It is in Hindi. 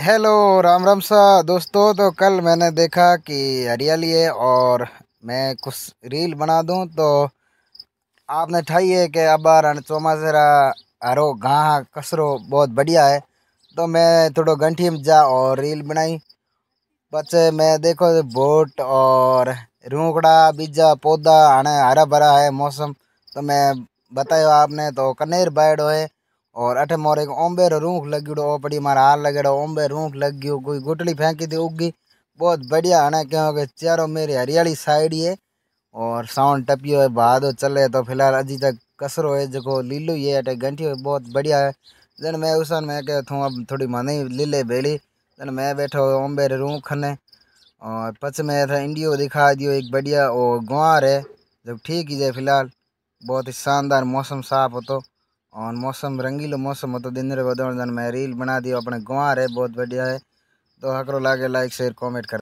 हेलो राम राम सा दोस्तों तो कल मैंने देखा कि हरियाली है और मैं कुछ रील बना दूं तो आपने ठाई है कि अबार अन चौमासेरा हरो घा कसरो बहुत बढ़िया है तो मैं थोड़ो घंटी में जा और रील बनाई बच्चे मैं देखो बोट और रूकड़ा बीजा पौधा हाँ हरा भरा है मौसम तो मैं बतायो आपने तो कनेर बायडो है और अठे मोर एक ओम्बे रो रूख लग्योड़ो ओ पड़ी मारा हाल लगेड़ो ओम्बे रूख लग गयो कोई गुटली फेंकी थी उगी बहुत बढ़िया है क्योंकि चारों मेरी हरियाली साइड ही है और साउंड टपियो है बाद चले तो फिलहाल अजी तक कसरो है जो लीलू ही है अटे घंटी है बहुत बढ़िया है जन मैं उस मैं कह थूँ अब थोड़ी मानी लीले बेली जन मैं बैठो ओम्बे रूख खने और पच में इंडियो दिखा दियो एक बढ़िया और गुआर है जब ठीक ही जाए फिलहाल बहुत ही शानदार मौसम साफ हो तो और मौसम रंगीलो मौसम हो तो दिन रे बदल मैं रील बना दियो अपने गुआ रे बहुत बढ़िया है तो हकरो लागे लाइक शेयर कमेंट कर